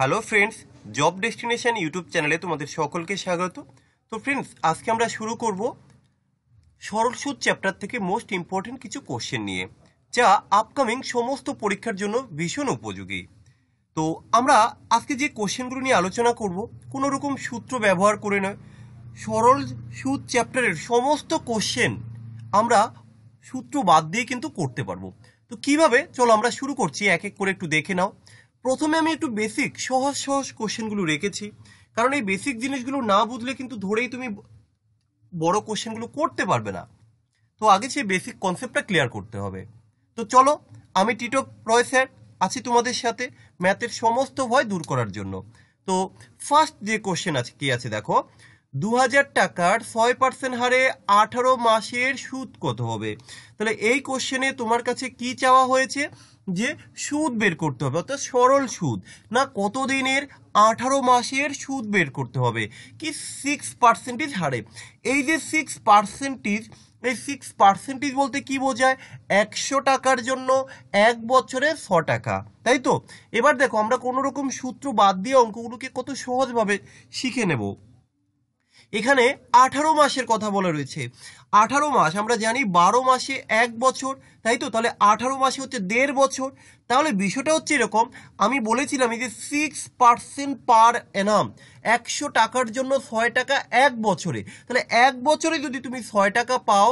hello friends job destination YouTube চ্যানেলে তোমাদের সকলকে স্বাগত তো ফ্রেন্ডস আজকে আমরা শুরু করব সরল সুদ চ্যাপ্টার থেকে মোস্ট ইম্পর্টেন্ট কিছু কোশ্চেন নিয়ে যা আপকামিং সমস্ত পরীক্ষার জন্য ভীষণ উপযোগী তো আমরা আজকে যে কোশ্চেনগুলো নিয়ে আলোচনা করব কোনো রকম সূত্র ব্যবহার করে নয় সরল সুদ চ্যাপ্টারের সমস্ত কোশ্চেন আমরা সূত্র বাদ দিয়ে কিন্তু করতে পারবো তো কিভাবে চলো আমরা শুরু করছি এক এক করে একটু দেখে নাও প্রথমে আমি একটু বেসিক সহজ সহজ কোশ্চেনগুলো রেখেছি কারণ এই বেসিক জিনিসগুলো না বুঝলে কিন্তু ধরেই তুমি বড় কোশ্চেনগুলো করতে পারবে না তো আগে সেই বেসিক কনসেপ্টটা ক্লিয়ার করতে হবে তো চলো আমি টিটো রয় স্যার আছি তোমাদের সাথে ম্যাথের সমস্ত ভয় দূর করার জন্য তো ফার্স্ট যে কোশ্চেন আছে কি আছে দেখো দু হাজার টাকার ছয় পার্সেন্ট হারে আঠারো মাসের সুদ কত হবে তাহলে এই কোশ্চেনে তোমার কাছে কি চাওয়া হয়েছে যে সুদ বের করতে হবে অর্থাৎ সরল সুদ না কত দিনের আঠারো মাসের সুদ বের করতে হবে কি সিক্স পার্সেন্টেজ হারে এই যে সিক্স পার্সেন্টেজ এই সিক্স পার্সেন্টেজ বলতে কি বোঝায় একশো টাকার জন্য এক বছরে ছ টাকা তাই তো এবার দেখো আমরা কোনো রকম সূত্র বাদ দিয়ে অঙ্কগুলোকে কত সহজভাবে শিখে নেবো এখানে আঠারো মাসের কথা বলা রয়েছে আঠারো মাস আমরা জানি বারো মাসে এক বছর তাই তো তাহলে আঠারো মাসে হচ্ছে দেড় বছর তাহলে বিষয়টা হচ্ছে এরকম আমি বলেছিলাম এই যে সিক্স পার্সেন্ট পার অ্যানাম একশো টাকার জন্য ছয় টাকা এক বছরে তাহলে এক বছরে যদি তুমি ছয় টাকা পাও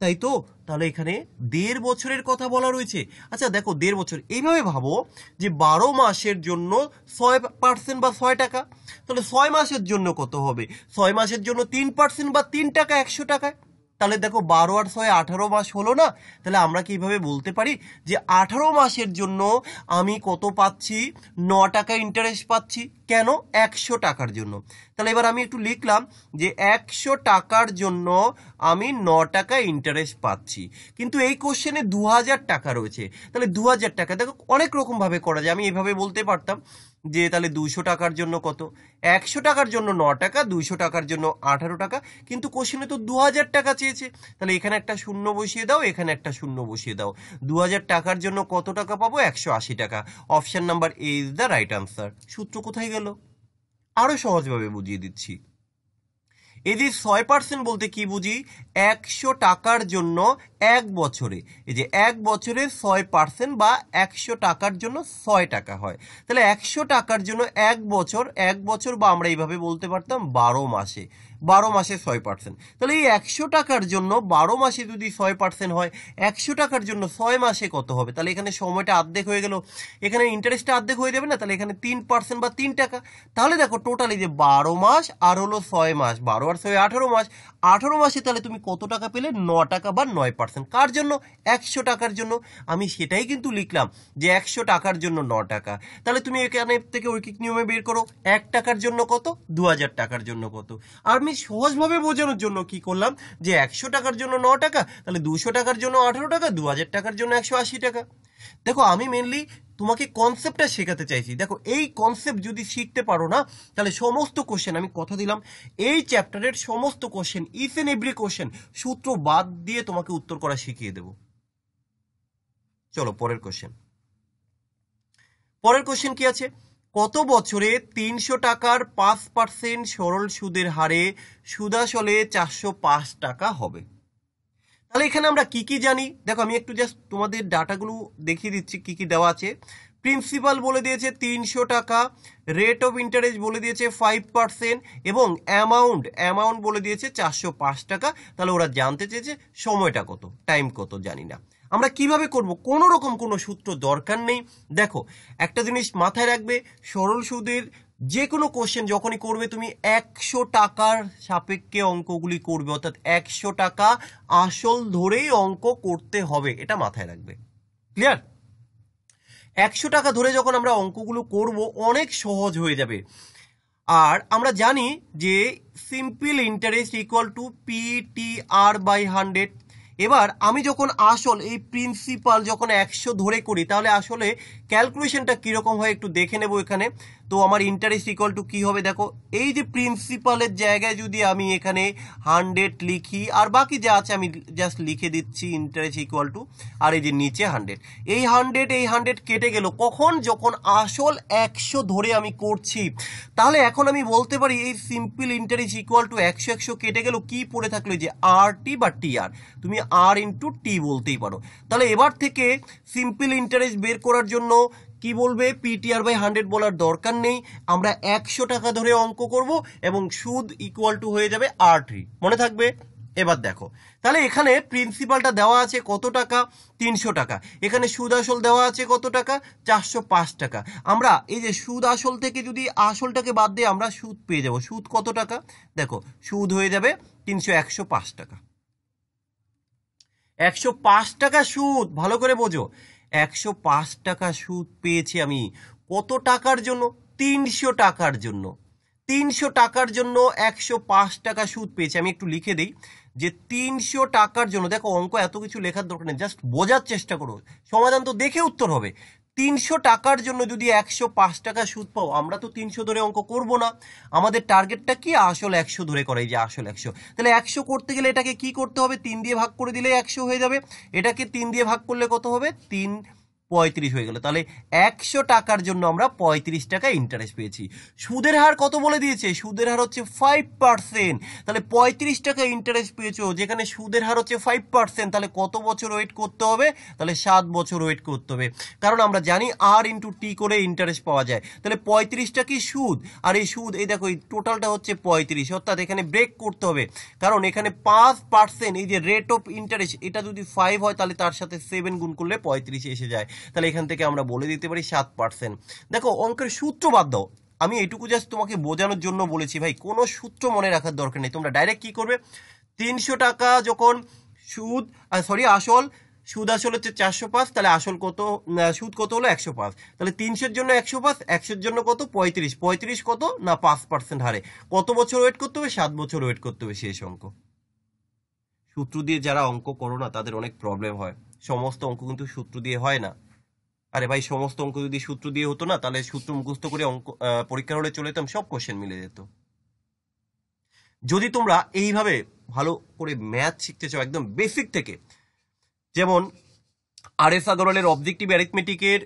তাই তো তাহলে এখানে দেড় বছরের কথা বলা রয়েছে আচ্ছা দেখো দেড় বছর এইভাবে ভাবো যে বারো মাসের জন্য ছয় পার্সেন্ট বা ছয় টাকা তাহলে ছয় মাসের জন্য কত হবে ছয় মাসের জন্য তিন পার্সেন্ট বা তিন টাকা একশো টাকায় তাহলে দেখো বারো আর ছয় আঠারো মাস হলো না তাহলে আমরা কি এইভাবে বলতে পারি যে আঠারো মাসের জন্য আমি কত পাচ্ছি ন টাকা ইন্টারেস্ট পাচ্ছি কেন একশো টাকার জন্য তাহলে এবার আমি একটু লিখলাম যে একশো টাকার জন্য আমি ন টাকা ইন্টারেস্ট পাচ্ছি কিন্তু এই কোশ্চেনে দু হাজার টাকা রয়েছে তাহলে দু হাজার টাকা দেখো অনেক রকমভাবে করা যায় আমি এভাবে বলতে পারতাম যে তাহলে দুশো টাকার জন্য কত একশো টাকার জন্য ন টাকা দুশো টাকার জন্য আঠারো টাকা কিন্তু কোশ্চেনে তো দু হাজার টাকা চেয়েছে তাহলে এখানে একটা শূন্য বসিয়ে দাও এখানে একটা শূন্য বসিয়ে দাও দু হাজার টাকার জন্য কত টাকা পাবো একশো আশি টাকা option number A is the right answer সূত্র কোথায় গেল গেল আরও সহজভাবে বুঝিয়ে দিচ্ছি এই যে ছয় পার্সেন্ট বলতে কি বুঝি একশো টাকার জন্য এক বছরে এই যে এক বছরে ছয় পার্সেন্ট বা একশো টাকার জন্য ছয় টাকা হয় তাহলে একশো টাকার জন্য এক বছর এক বছর বা আমরা এইভাবে বলতে পারতাম বারো মাসে বারো মাসে ছয় পার্সেন্ট তাহলে এই একশো টাকার জন্য বারো মাসে যদি ছয় পার্সেন্ট হয় একশো টাকার জন্য ছয় মাসে কত হবে তাহলে এখানে সময়টা অর্ধেক হয়ে গেল এখানে ইন্টারেস্টটা আর্ধেক হয়ে যাবে না তাহলে এখানে তিন পার্সেন্ট বা তিন টাকা তাহলে দেখো টোটালি যে বারো মাস আর হলো ছয় মাস বারো আর ছয় আঠারো মাস আঠারো মাসে তাহলে তুমি কত টাকা পেলে ন টাকা বা নয় পার্সেন্ট কার জন্য একশো টাকার জন্য আমি সেটাই কিন্তু লিখলাম যে একশো টাকার জন্য ন টাকা তাহলে তুমি এখানে থেকে ঐকিক নিয়মে বের করো এক টাকার জন্য কত দু হাজার টাকার জন্য কত আমি আমি সহজভাবে বোঝানোর জন্য কি করলাম যে একশো টাকার জন্য ন টাকা তাহলে দুশো টাকার জন্য আঠেরো টাকা দু হাজার টাকার জন্য একশো আশি টাকা দেখো আমি মেনলি তোমাকে কনসেপ্টটা শেখাতে চাইছি দেখো এই কনসেপ্ট যদি শিখতে পারো না তাহলে সমস্ত কোশ্চেন আমি কথা দিলাম এই চ্যাপ্টারের সমস্ত question each and every question সূত্র বাদ দিয়ে তোমাকে উত্তর করা শিখিয়ে দেব চলো পরের কোশ্চেন পরের কোশ্চেন কি আছে কত বছরে তিনশো টাকার পাঁচ পার্সেন্ট সরল সুদের হারে সুদাসলে চারশো পাঁচ টাকা হবে তাহলে এখানে আমরা কি কি জানি দেখো আমি একটু জাস্ট তোমাদের ডাটাগুলো দেখিয়ে দিচ্ছি কি কি দেওয়া আছে প্রিন্সিপাল বলে দিয়েছে তিনশো টাকা রেট অফ ইন্টারেস্ট বলে দিয়েছে ফাইভ পার্সেন্ট এবং অ্যামাউন্ট অ্যামাউন্ট বলে দিয়েছে চারশো পাঁচ টাকা তাহলে ওরা জানতে চেয়েছে সময়টা কত টাইম কত জানি না আমরা কিভাবে করব কোনো রকম কোনো সূত্র দরকার নেই দেখো একটা জিনিস মাথায় রাখবে সরল সুদের যে কোনো কোশ্চেন যখনই করবে তুমি একশো টাকার সাপেক্ষে অঙ্কগুলি করবে অর্থাৎ একশো টাকা আসল ধরেই অঙ্ক করতে হবে এটা মাথায় রাখবে ক্লিয়ার একশো টাকা ধরে যখন আমরা অঙ্কগুলো করব অনেক সহজ হয়ে যাবে আর আমরা জানি যে simple interest equal to PTR by hundred এবার আমি যখন আসল এই প্রিন্সিপাল যখন একশো ধরে করি তাহলে আসলে ক্যালকুলেশনটা কীরকম হয় একটু দেখে নেব এখানে তো আমার ইন্টারেস্ট ইকুয়াল টু কী হবে দেখো এই যে প্রিন্সিপালের জায়গায় যদি আমি এখানে হান্ড্রেড লিখি আর বাকি যা আছে আমি জাস্ট লিখে দিচ্ছি ইন্টারেস্ট ইকুয়াল টু আর এই যে নিচে হান্ড্রেড এই হান্ড্রেড এই হান্ড্রেড কেটে গেল কখন যখন আসল একশো ধরে আমি করছি তাহলে এখন আমি বলতে পারি এই সিম্পল ইন্টারেস্ট ইকুয়াল টু একশো একশো কেটে গেল কি পড়ে থাকলো যে আর টি বা টি আর তুমি আর ইন্টু টি বলতেই পারো তাহলে এবার থেকে সিম্পল ইন্টারেস্ট বের করার জন্য কি বলবে পিটিআর বাই হান্ড্রেড বলার দরকার নেই আমরা একশো টাকা ধরে অঙ্ক করব এবং সুদ ইকুয়াল টু হয়ে যাবে আর মনে থাকবে এবার দেখো তাহলে এখানে প্রিন্সিপালটা দেওয়া আছে কত টাকা তিনশো টাকা এখানে সুদ আসল দেওয়া আছে কত টাকা চারশো পাঁচ টাকা আমরা এই যে সুদ আসল থেকে যদি আসলটাকে বাদ দিয়ে আমরা সুদ পেয়ে যাব সুদ কত টাকা দেখো সুদ হয়ে যাবে তিনশো একশো পাঁচ টাকা একশো পাঁচ টাকা সুদ ভালো করে বোঝো একশো পাঁচ টাকা সুদ পেয়েছি আমি কত টাকার জন্য তিনশো টাকার জন্য তিনশো টাকার জন্য একশো পাঁচ টাকা সুদ পেয়েছি আমি একটু লিখে দিই যে তিনশো টাকার জন্য দেখো অঙ্ক এত কিছু লেখার দরকার নেই জাস্ট বোঝার চেষ্টা করো সমাধান তো দেখে উত্তর হবে তিনশো টাকার জন্য যদি একশো পাঁচ টাকা সুদ পাও আমরা তো তিনশো ধরে অঙ্ক করব না আমাদের টার্গেটটা কি আসল একশো ধরে করে যে আসল একশো তাহলে একশো করতে গেলে এটাকে কি করতে হবে তিন দিয়ে ভাগ করে দিলে একশো হয়ে যাবে এটাকে তিন দিয়ে ভাগ করলে কত হবে তিন পঁয়ত্রিশ হয়ে গেল তাহলে একশো টাকার জন্য আমরা পঁয়ত্রিশ টাকা ইন্টারেস্ট পেয়েছি সুদের হার কত বলে দিয়েছে সুদের হার হচ্ছে ফাইভ পার্সেন্ট তাহলে পঁয়ত্রিশ টাকা ইন্টারেস্ট পেয়েছো যেখানে সুদের হার হচ্ছে ফাইভ পার্সেন্ট তাহলে কত বছর ওয়েট করতে হবে তাহলে সাত বছর ওয়েট করতে হবে কারণ আমরা জানি আর ইন্টু টি করে ইন্টারেস্ট পাওয়া যায় তাহলে পঁয়ত্রিশটা কি সুদ আর এই সুদ এই দেখো এই টোটালটা হচ্ছে পঁয়ত্রিশ অর্থাৎ এখানে ব্রেক করতে হবে কারণ এখানে পাঁচ পার্সেন্ট এই যে রেট অফ ইন্টারেস্ট এটা যদি ফাইভ হয় তাহলে তার সাথে সেভেন গুণ করলে পঁয়ত্রিশ এসে যায় তাহলে এখান থেকে আমরা বলে দিতে পারি সাত পার্সেন্ট দেখো অঙ্কের সূত্র বাদ দাও আমি এটুকু জাস্ট তোমাকে বোঝানোর জন্য বলেছি ভাই কোনো সূত্র মনে রাখার দরকার নেই তোমরা ডাইরেক্ট কি করবে তিনশো টাকা যখন সুদ সরি আসল সুদ আসল হচ্ছে চারশো পাঁচ তাহলে আসল কত সুদ কত হলো একশো পাঁচ তাহলে তিনশোর জন্য একশো পাঁচ একশোর জন্য কত পঁয়ত্রিশ পঁয়ত্রিশ কত না পাঁচ পার্সেন্ট হারে কত বছর ওয়েট করতে হবে সাত বছর ওয়েট করতে হবে শেষ অঙ্ক সূত্র দিয়ে যারা অঙ্ক করো না তাদের অনেক প্রবলেম হয় সমস্ত অঙ্ক কিন্তু সূত্র দিয়ে হয় না আরে ভাই সমস্ত অঙ্ক যদি সূত্র দিয়ে হতো না তাহলে সূত্র মুখস্থ করে অঙ্ক পরীক্ষার হলে চলে যেতাম সব কোশ্চেন মিলে যেত যদি তোমরা এইভাবে ভালো করে ম্যাথ শিখতে চাও একদম বেসিক থেকে যেমন আর এস আগরওয়ালের অবজেক্টিভ অ্যারিথমেটিকের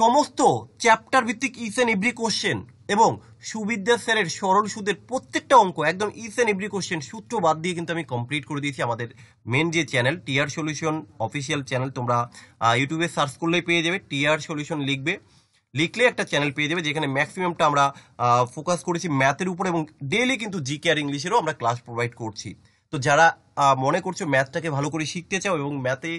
সমস্ত চ্যাপ্টার ভিত্তিক ইস অ্যান্ড এভরি কোশ্চেন এবং সুবিদ্যা স্যারের সরল সুদের প্রত্যেকটা অঙ্ক একদম ইস অ্যান্ড এভরি কোশ্চেন সূত্র বাদ দিয়ে কিন্তু আমি কমপ্লিট করে দিয়েছি আমাদের মেন যে channel TR solution official channel তোমরা ইউটিউবে সার্চ করলেই পেয়ে যাবে টিআর সলিউশন লিখবে লিখলে একটা চ্যানেল পেয়ে যাবে যেখানে ম্যাক্সিমামটা আমরা ফোকাস করেছি ম্যাথের উপর এবং ডেইলি কিন্তু জি কে আর ইংলিশেরও আমরা ক্লাস প্রোভাইড করছি তো যারা মনে করছো ম্যাথটাকে ভালো করে শিখতে চাও এবং ম্যাথে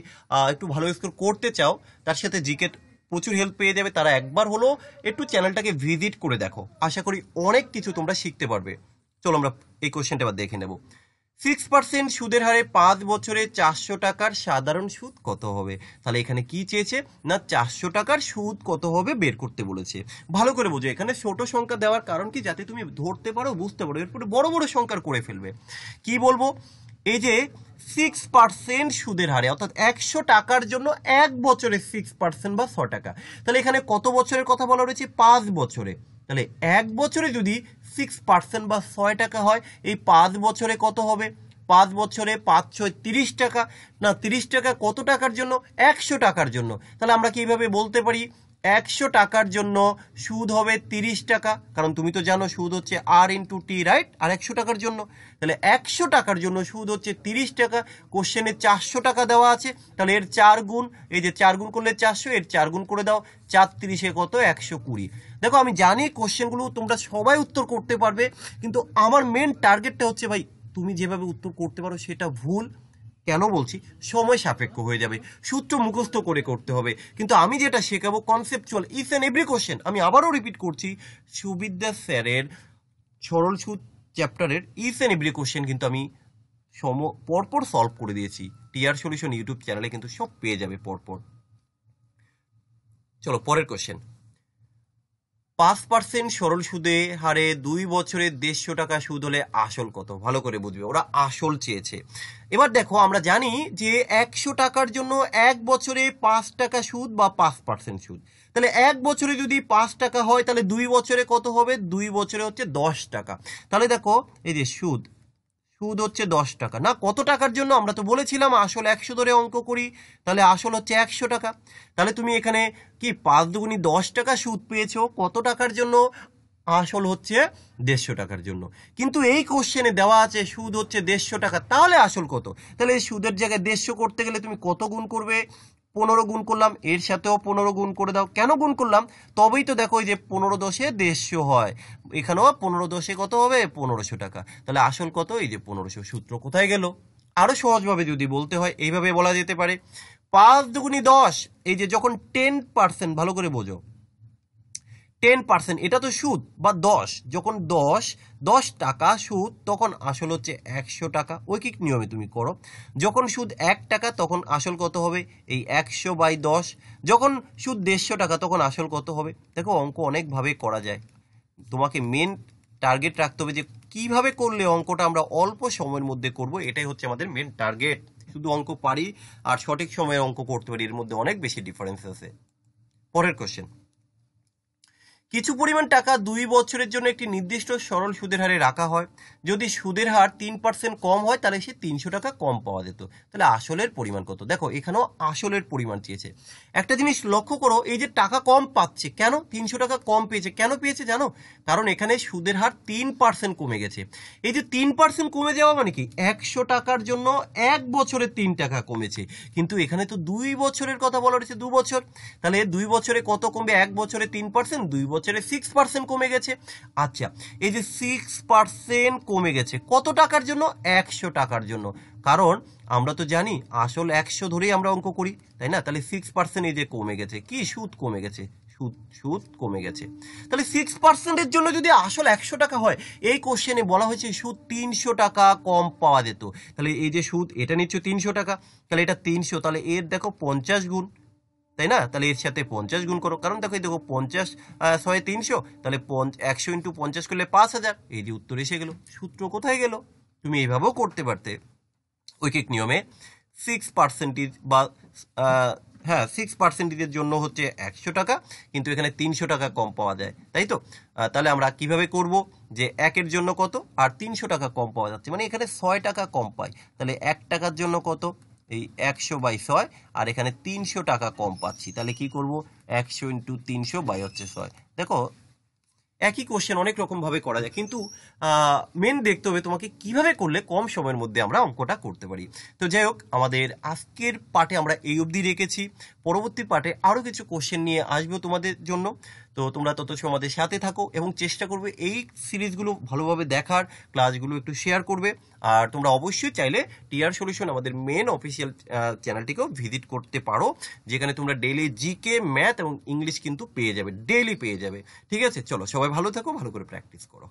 একটু ভালো স্কোর করতে চাও তার সাথে জিকেট প্রচুর হেল্প পেয়ে যাবে তারা একবার হলো একটু চ্যানেলটাকে ভিজিট করে দেখো আশা করি অনেক কিছু তোমরা শিখতে পারবে চলো আমরা এই কোশ্চেনটা এবার দেখে নেব সিক্স পার্সেন্ট সুদের হারে পাঁচ বছরে চারশো টাকার সাধারণ সুদ কত হবে তাহলে এখানে কি চেয়েছে না চারশো টাকার সুদ কত হবে বের করতে বলেছে ভালো করে বোঝো এখানে ছোট সংখ্যা দেওয়ার কারণ কি যাতে তুমি ধরতে পারো বুঝতে পারো এরপরে বড় বড় সংখ্যার করে ফেলবে কি বলবো এই যে সিক্স পার্সেন্ট সুদের হারে অর্থাৎ একশো টাকার জন্য এক বছরে সিক্স পার্সেন্ট বা ছ টাকা তাহলে এখানে কত বছরের কথা বলা রয়েছে পাঁচ বছরে তাহলে এক বছরে যদি সিক্স পার্সেন্ট বা ছয় টাকা হয় এই পাঁচ বছরে কত হবে পাঁচ বছরে পাঁচ ছয় তিরিশ টাকা না তিরিশ টাকা কত টাকার জন্য একশো টাকার জন্য তাহলে আমরা কিভাবে বলতে পারি একশো টাকার জন্য সুদ হবে তিরিশ টাকা কারণ তুমি তো জানো সুদ হচ্ছে আর ইন্টু টি রাইট আর একশো টাকার জন্য তাহলে একশো টাকার জন্য সুদ হচ্ছে তিরিশ টাকা কোশ্চেনে চারশো টাকা দেওয়া আছে তাহলে এর চার গুণ এই যে চার গুণ করলে চারশো এর চার গুণ করে দাও চার তিরিশে কত একশো কুড়ি দেখো আমি জানি কোশ্চেনগুলো তোমরা সবাই উত্তর করতে পারবে কিন্তু আমার মেন টার্গেটটা হচ্ছে ভাই তুমি যেভাবে উত্তর করতে পারো সেটা ভুল কেন বলছি সময় সাপেক্ষ হয়ে যাবে সূত্র মুখস্থ করে করতে হবে কিন্তু আমি যেটা শেখাবো conceptual each and every question আমি আবারও রিপিট করছি সুবিদ্যা স্যারের সরল সুদ চ্যাপ্টারের ইস অ্যান এভরি কোশ্চেন কিন্তু আমি সম পরপর সলভ করে দিয়েছি টিআর সলিউশন ইউটিউব চ্যানেলে কিন্তু সব পেয়ে যাবে পরপর চলো পরের কোশ্চেন পাঁচ পার্সেন্ট সরল সুদে হারে দুই বছরে দেড়শো টাকা সুদ হলে আসল কত ভালো করে বুঝবে ওরা আসল চেয়েছে এবার দেখো আমরা জানি যে একশো টাকার জন্য এক বছরে পাঁচ টাকা সুদ বা পাঁচ পার্সেন্ট সুদ তাহলে এক বছরে যদি পাঁচ টাকা হয় তাহলে দুই বছরে কত হবে দুই বছরে হচ্ছে দশ টাকা তাহলে দেখো এই যে সুদ সুদ হচ্ছে দশ টাকা না কত টাকার জন্য আমরা তো বলেছিলাম আসল একশো ধরে অঙ্ক করি তাহলে আসল হচ্ছে একশো টাকা তাহলে তুমি এখানে কি পাঁচ দুগুনি দশ টাকা সুদ পেয়েছো কত টাকার জন্য আসল হচ্ছে দেড়শো টাকার জন্য কিন্তু এই কোশ্চেনে দেওয়া আছে সুদ হচ্ছে দেড়শো টাকা তাহলে আসল কত তাহলে সুদের জায়গায় দেড়শো করতে গেলে তুমি কত গুণ করবে পনেরো গুণ করলাম এর সাথেও পনেরো গুণ করে দাও কেন গুণ করলাম তবেই তো দেখো যে পনেরো দশে দেড়শো হয় এখানেও পনেরো দশে কত হবে পনেরোশো টাকা তাহলে আসল কত এই যে পনেরোশো সূত্র কোথায় গেল আরও সহজভাবে যদি বলতে হয় এইভাবে বলা যেতে পারে পাঁচ দুগুণি দশ এই যে যখন টেন পার্সেন্ট ভালো করে বোঝো টেন পার্সেন্ট এটা তো সুদ বা দশ যখন দশ দশ টাকা সুদ তখন আসল হচ্ছে একশো টাকা ঐকিক নিয়মে তুমি করো যখন সুদ এক টাকা তখন আসল কত হবে এই একশো বাই দশ যখন সুদ দেড়শো টাকা তখন আসল কত হবে দেখো অঙ্ক অনেকভাবে করা যায় তোমাকে মেন টার্গেট রাখতে হবে যে কিভাবে করলে অঙ্কটা আমরা অল্প সময়ের মধ্যে করব এটাই হচ্ছে আমাদের মেন টার্গেট শুধু অঙ্ক পারি আর সঠিক সময়ে অঙ্ক করতে পারি এর মধ্যে অনেক বেশি ডিফারেন্স আছে পরের কোশ্চেন কিছু পরিমাণ টাকা দুই বছরের জন্য একটি নির্দিষ্ট সরল সুদের হারে রাখা হয় যদি সুদের হার তিন পার্সেন্ট কম হয় তাহলে সে তিনশো টাকা কম পাওয়া যেত তাহলে আসলের পরিমাণ কত দেখো এখানেও আসলের পরিমাণ চেয়েছে একটা জিনিস লক্ষ্য করো এই যে টাকা কম পাচ্ছে কেন তিনশো টাকা কম পেয়েছে কেন পেয়েছে জানো কারণ এখানে সুদের হার তিন পার্সেন্ট কমে গেছে এই যে তিন পার্সেন্ট কমে যাওয়া মানে কি একশো টাকার জন্য এক বছরে তিন টাকা কমেছে কিন্তু এখানে তো দুই বছরের কথা বলা রয়েছে দু বছর তাহলে দুই বছরে কত কমবে এক বছরে তিন পার্সেন্ট দুই বছর বছরে সিক্স পার্সেন্ট কমে গেছে আচ্ছা এই যে সিক্স পার্সেন্ট কমে গেছে কত টাকার জন্য একশো টাকার জন্য কারণ আমরা তো জানি আসল একশো ধরেই আমরা অঙ্ক করি তাই না তাহলে সিক্স পার্সেন্ট এই যে কমে গেছে কি সুদ কমে গেছে সুদ সুদ কমে গেছে তাহলে সিক্স পার্সেন্টের জন্য যদি আসল একশো টাকা হয় এই কোশ্চেনে বলা হয়েছে সুদ তিনশো টাকা কম পাওয়া যেত তাহলে এই যে সুদ এটা নিচ্ছ তিনশো টাকা তাহলে এটা তিনশো তাহলে এর দেখো পঞ্চাশ গুণ তাই না তাহলে এর সাথে পঞ্চাশ গুণ করো কারণ দেখো দেখো পঞ্চাশ ছয় তিনশো তাহলে একশো ইন্টু পঞ্চাশ করলে পাঁচ হাজার এই যে উত্তর এসে গেল সূত্র কোথায় গেল তুমি এইভাবেও করতে পারতে ঐকিক নিয়মে সিক্স পার্সেন্টেজ বা হ্যাঁ সিক্স পার্সেন্টেজের জন্য হচ্ছে একশো টাকা কিন্তু এখানে তিনশো টাকা কম পাওয়া যায় তাই তো তাহলে আমরা কিভাবে করব যে একের জন্য কত আর তিনশো টাকা কম পাওয়া যাচ্ছে মানে এখানে ছয় টাকা কম পাই তাহলে এক টাকার জন্য কত এই একশো বাই ছয় আর এখানে তিনশো টাকা কম পাচ্ছি তাহলে কি করব একশো ইন্টু তিনশো বাই হচ্ছে ছয় দেখো একই কোশ্চেন অনেক রকমভাবে করা যায় কিন্তু মেন দেখতে হবে তোমাকে কিভাবে করলে কম সময়ের মধ্যে আমরা অঙ্কটা করতে পারি তো যাই হোক আমাদের আজকের পাটে আমরা এই অবধি রেখেছি পরবর্তী পাটে আরও কিছু কোশ্চেন নিয়ে আসবো তোমাদের জন্য তো তোমরা তত সময় আমাদের সাথে থাকো এবং চেষ্টা করবে এই সিরিজগুলো ভালোভাবে দেখার ক্লাসগুলো একটু শেয়ার করবে আর তোমরা অবশ্যই চাইলে টিআর সলিউশন আমাদের মেন অফিসিয়াল চ্যানেলটিকেও ভিজিট করতে পারো যেখানে তোমরা ডেলি জিকে ম্যাথ এবং ইংলিশ কিন্তু পেয়ে যাবে ডেলি পেয়ে যাবে ঠিক আছে চলো সবাই সবাই ভালো থাকো ভালো করে প্র্যাকটিস করো